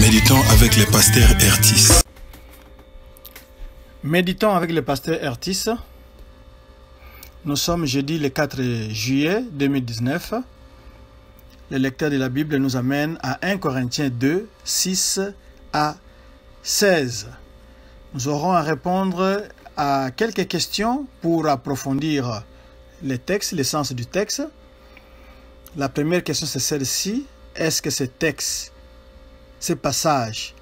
Méditons avec le pasteur Ertis. Méditons avec le pasteur Ertis. Nous sommes jeudi le 4 juillet 2019. Le lecteur de la Bible nous amène à 1 Corinthiens 2, 6 à 16. Nous aurons à répondre à quelques questions pour approfondir les textes, l'essence du texte. La première question, c'est celle-ci. Est-ce que ce texte ce passage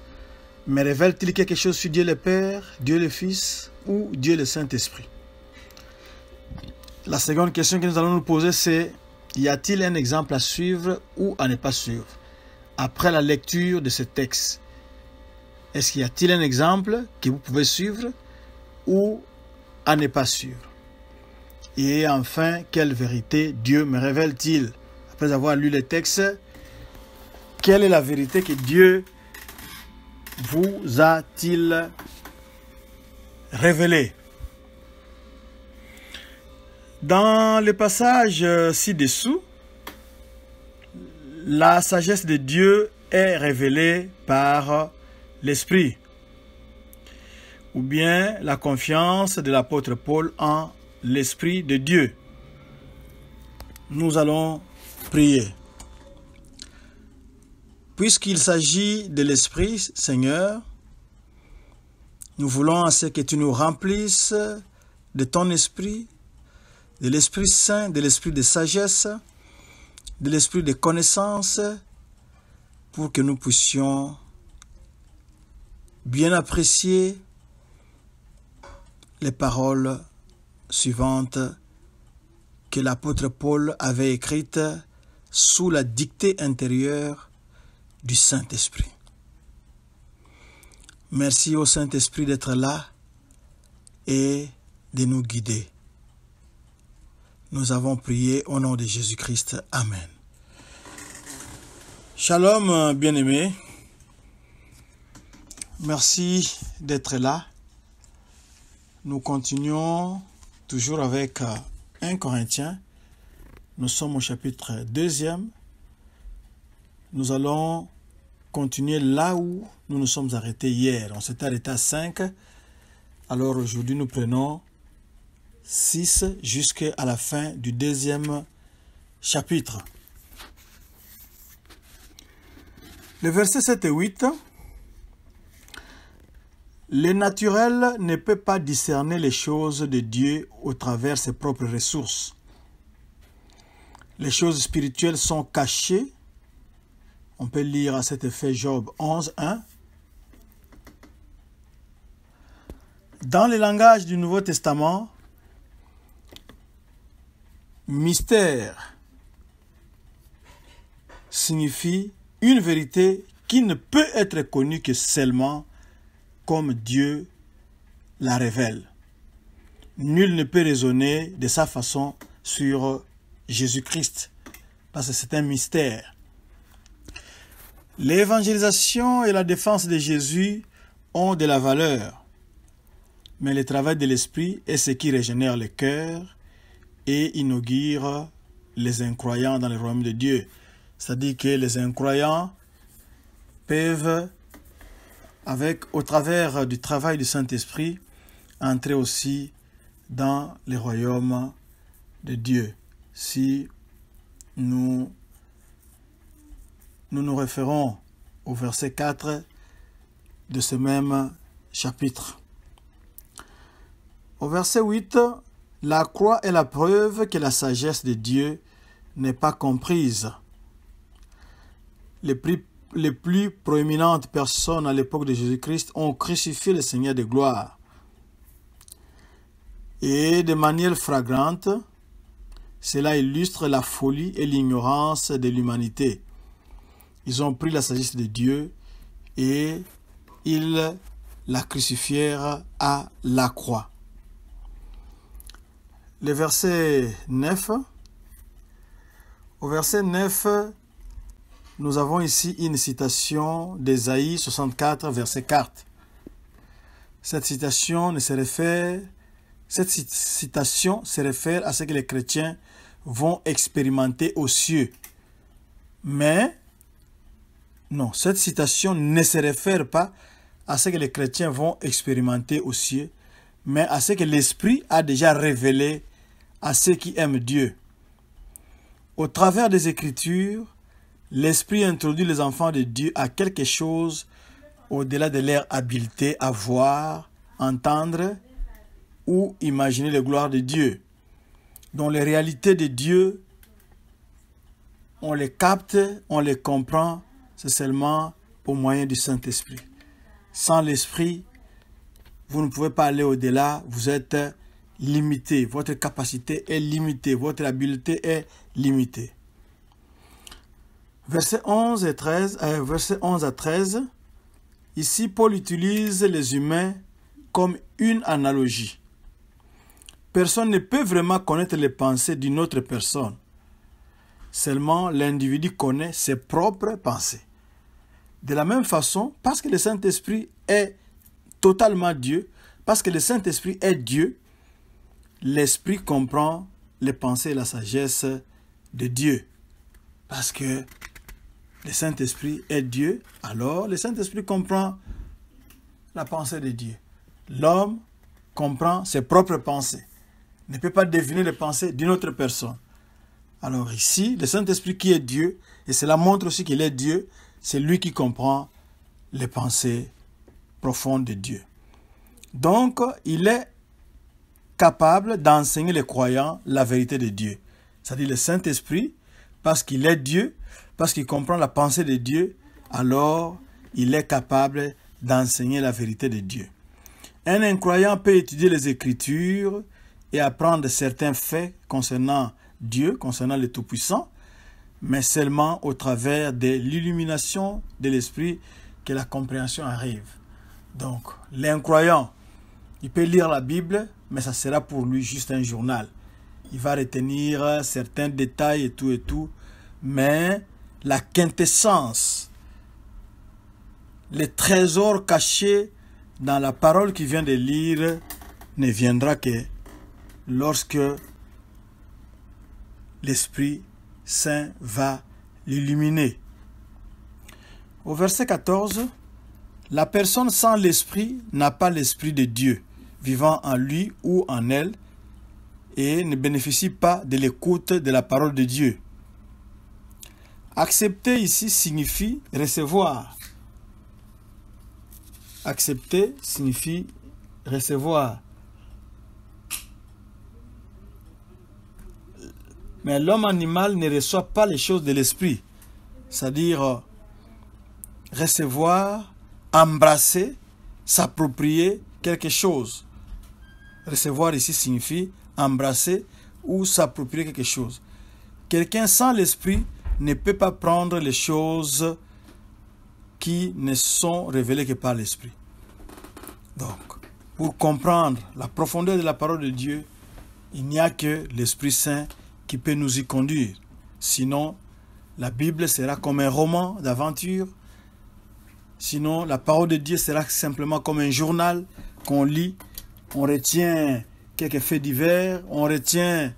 me révèle-t-il quelque chose sur Dieu le Père, Dieu le Fils ou Dieu le Saint-Esprit La seconde question que nous allons nous poser, c'est y a-t-il un exemple à suivre ou à ne pas suivre après la lecture de ce texte Est-ce qu'il y a-t-il un exemple que vous pouvez suivre ou à ne pas suivre Et enfin, quelle vérité Dieu me révèle-t-il après avoir lu le texte quelle est la vérité que Dieu vous a-t-il révélée Dans le passage euh, ci-dessous, la sagesse de Dieu est révélée par l'Esprit ou bien la confiance de l'apôtre Paul en l'Esprit de Dieu. Nous allons prier. Puisqu'il s'agit de l'Esprit, Seigneur, nous voulons ainsi que tu nous remplisses de ton Esprit, de l'Esprit Saint, de l'Esprit de sagesse, de l'Esprit de connaissance, pour que nous puissions bien apprécier les paroles suivantes que l'apôtre Paul avait écrites sous la dictée intérieure du Saint-Esprit. Merci au Saint-Esprit d'être là et de nous guider. Nous avons prié au nom de Jésus-Christ. Amen. Shalom, bien aimé, Merci d'être là. Nous continuons toujours avec 1 euh, Corinthiens. Nous sommes au chapitre 2 nous allons continuer là où nous nous sommes arrêtés hier. On s'est arrêté à 5. Alors aujourd'hui, nous prenons 6 jusqu'à la fin du deuxième chapitre. Le verset 7 et 8. Le naturel ne peut pas discerner les choses de Dieu au travers ses propres ressources. Les choses spirituelles sont cachées on peut lire à cet effet Job 11, 1. Dans le langage du Nouveau Testament, mystère signifie une vérité qui ne peut être connue que seulement comme Dieu la révèle. Nul ne peut raisonner de sa façon sur Jésus-Christ, parce que c'est un mystère. L'évangélisation et la défense de Jésus ont de la valeur, mais le travail de l'esprit est ce qui régénère le cœur et inaugure les incroyants dans le royaume de Dieu. C'est-à-dire que les incroyants peuvent, avec, au travers du travail du Saint-Esprit, entrer aussi dans le royaume de Dieu si nous nous nous référons au verset 4 de ce même chapitre. Au verset 8, la croix est la preuve que la sagesse de Dieu n'est pas comprise. Les plus, les plus proéminentes personnes à l'époque de Jésus-Christ ont crucifié le Seigneur de gloire. Et de manière flagrante, cela illustre la folie et l'ignorance de l'humanité. Ils ont pris la sagesse de Dieu et ils la crucifièrent à la croix. Le verset 9. Au verset 9, nous avons ici une citation d'Esaïe 64, verset 4. Cette citation, ne se réfère, cette citation se réfère à ce que les chrétiens vont expérimenter aux cieux. Mais non, cette citation ne se réfère pas à ce que les chrétiens vont expérimenter aux cieux, mais à ce que l'Esprit a déjà révélé à ceux qui aiment Dieu. Au travers des Écritures, l'Esprit introduit les enfants de Dieu à quelque chose au-delà de leur habileté à voir, entendre ou imaginer la gloire de Dieu, Dans les réalités de Dieu, on les capte, on les comprend c'est seulement au moyen du Saint-Esprit. Sans l'Esprit, vous ne pouvez pas aller au-delà, vous êtes limité, votre capacité est limitée, votre habileté est limitée. Versets 11, et euh, verset 11 à 13, ici Paul utilise les humains comme une analogie. Personne ne peut vraiment connaître les pensées d'une autre personne. Seulement l'individu connaît ses propres pensées. De la même façon, parce que le Saint-Esprit est totalement Dieu, parce que le Saint-Esprit est Dieu, l'Esprit comprend les pensées et la sagesse de Dieu. Parce que le Saint-Esprit est Dieu, alors le Saint-Esprit comprend la pensée de Dieu. L'homme comprend ses propres pensées, ne peut pas deviner les pensées d'une autre personne. Alors ici, le Saint-Esprit qui est Dieu, et cela montre aussi qu'il est Dieu, c'est lui qui comprend les pensées profondes de Dieu. Donc, il est capable d'enseigner les croyants la vérité de Dieu. C'est-à-dire le Saint-Esprit, parce qu'il est Dieu, parce qu'il comprend la pensée de Dieu, alors il est capable d'enseigner la vérité de Dieu. Un incroyant peut étudier les Écritures et apprendre certains faits concernant Dieu, concernant le Tout-Puissant, mais seulement au travers de l'illumination de l'esprit que la compréhension arrive. Donc, l'incroyant, il peut lire la Bible, mais ça sera pour lui juste un journal. Il va retenir certains détails et tout et tout, mais la quintessence, les trésors cachés dans la parole qu'il vient de lire ne viendra que lorsque l'esprit Saint va l'illuminer. Au verset 14, la personne sans l'Esprit n'a pas l'Esprit de Dieu vivant en lui ou en elle et ne bénéficie pas de l'écoute de la parole de Dieu. Accepter ici signifie recevoir. Accepter signifie recevoir. Mais l'homme animal ne reçoit pas les choses de l'esprit. C'est-à-dire euh, recevoir, embrasser, s'approprier quelque chose. Recevoir ici signifie embrasser ou s'approprier quelque chose. Quelqu'un sans l'esprit ne peut pas prendre les choses qui ne sont révélées que par l'esprit. Donc, pour comprendre la profondeur de la parole de Dieu, il n'y a que l'Esprit Saint qui peut nous y conduire. Sinon, la Bible sera comme un roman d'aventure. Sinon, la parole de Dieu sera simplement comme un journal qu'on lit. On retient quelques faits divers, on retient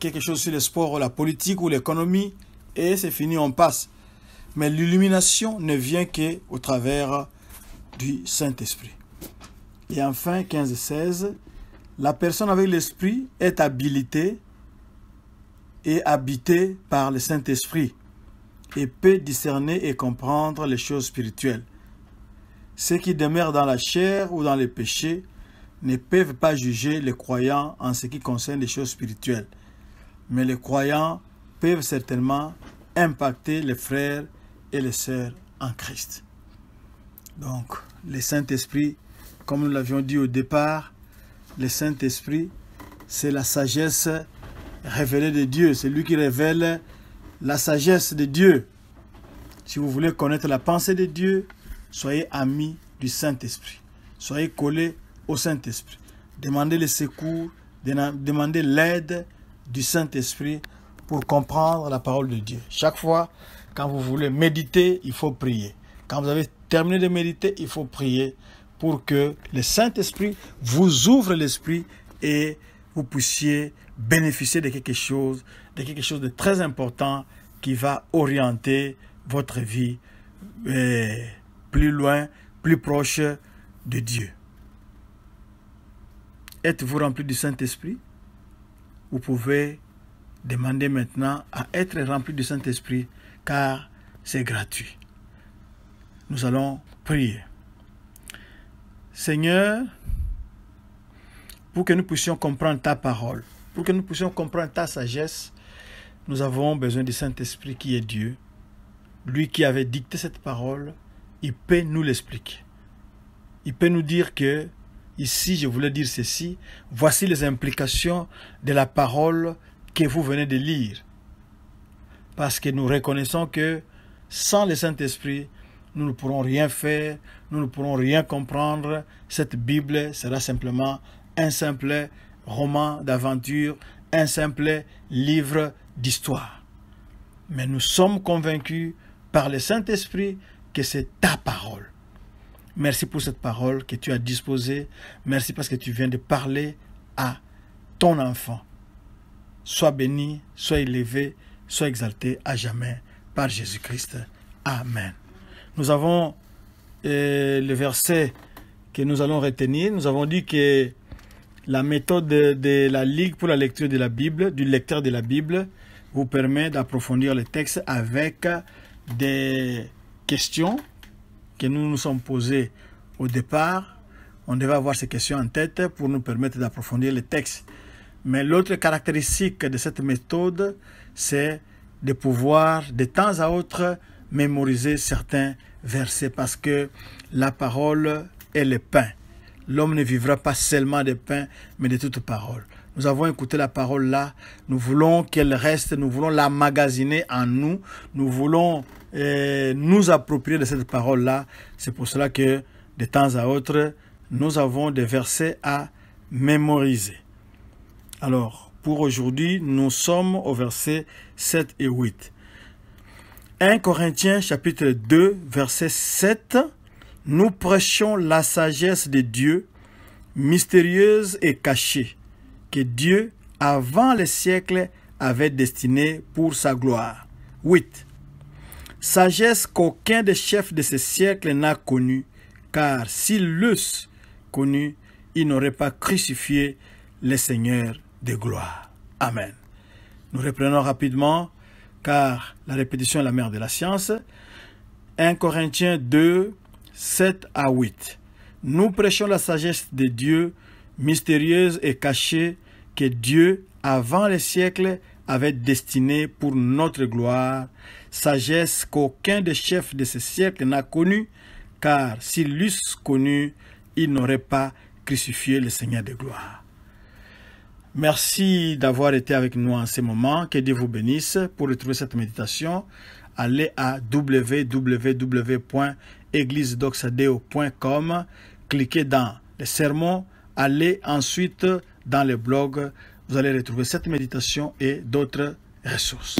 quelque chose sur le sport la politique ou l'économie, et c'est fini, on passe. Mais l'illumination ne vient que au travers du Saint-Esprit. Et enfin, 15 16, la personne avec l'Esprit est habilitée et habité par le Saint-Esprit et peut discerner et comprendre les choses spirituelles. Ceux qui demeurent dans la chair ou dans les péchés ne peuvent pas juger les croyants en ce qui concerne les choses spirituelles, mais les croyants peuvent certainement impacter les frères et les sœurs en Christ. Donc, le Saint-Esprit, comme nous l'avions dit au départ, le Saint-Esprit, c'est la sagesse révélé de Dieu. C'est lui qui révèle la sagesse de Dieu. Si vous voulez connaître la pensée de Dieu, soyez amis du Saint-Esprit. Soyez collés au Saint-Esprit. Demandez le secours, demandez l'aide du Saint-Esprit pour comprendre la parole de Dieu. Chaque fois, quand vous voulez méditer, il faut prier. Quand vous avez terminé de méditer, il faut prier pour que le Saint-Esprit vous ouvre l'esprit et vous puissiez bénéficier de quelque chose, de quelque chose de très important qui va orienter votre vie eh, plus loin, plus proche de Dieu. Êtes-vous rempli du Saint-Esprit Vous pouvez demander maintenant à être rempli du Saint-Esprit car c'est gratuit. Nous allons prier. Seigneur, pour que nous puissions comprendre ta parole, pour que nous puissions comprendre ta sagesse, nous avons besoin du Saint-Esprit qui est Dieu. Lui qui avait dicté cette parole, il peut nous l'expliquer. Il peut nous dire que ici je voulais dire ceci, voici les implications de la parole que vous venez de lire. Parce que nous reconnaissons que sans le Saint-Esprit, nous ne pourrons rien faire, nous ne pourrons rien comprendre. Cette Bible sera simplement un simple roman d'aventure, un simple livre d'histoire. Mais nous sommes convaincus par le Saint-Esprit que c'est ta parole. Merci pour cette parole que tu as disposée. Merci parce que tu viens de parler à ton enfant. Sois béni, sois élevé, sois exalté à jamais par Jésus-Christ. Amen. Nous avons euh, le verset que nous allons retenir. Nous avons dit que la méthode de la Ligue pour la lecture de la Bible, du lecteur de la Bible, vous permet d'approfondir le texte avec des questions que nous nous sommes posées au départ. On devait avoir ces questions en tête pour nous permettre d'approfondir le texte. Mais l'autre caractéristique de cette méthode, c'est de pouvoir de temps à autre mémoriser certains versets parce que la parole est le pain. L'homme ne vivra pas seulement de pain, mais de toute parole. Nous avons écouté la parole là. Nous voulons qu'elle reste. Nous voulons magasiner en nous. Nous voulons euh, nous approprier de cette parole là. C'est pour cela que de temps à autre, nous avons des versets à mémoriser. Alors, pour aujourd'hui, nous sommes au verset 7 et 8. 1 Corinthiens chapitre 2 verset 7 nous prêchons la sagesse de Dieu, mystérieuse et cachée, que Dieu, avant les siècles, avait destinée pour sa gloire. 8. Sagesse qu'aucun des chefs de ces siècles n'a connue, car s'ils l'eussent connue, ils n'auraient pas crucifié le Seigneur de gloire. Amen. Nous reprenons rapidement, car la répétition est la mère de la science. 1 Corinthiens 2, 7 à 8. Nous prêchons la sagesse de Dieu, mystérieuse et cachée, que Dieu, avant les siècles, avait destinée pour notre gloire, sagesse qu'aucun des chefs de ces siècles n'a connue, car s'ils l'eussent connue, ils n'auraient pas crucifié le Seigneur de gloire. Merci d'avoir été avec nous en ce moment. Que Dieu vous bénisse. Pour retrouver cette méditation, allez à www églisedoxadeo.com, cliquez dans les sermons, allez ensuite dans le blog, vous allez retrouver cette méditation et d'autres ressources.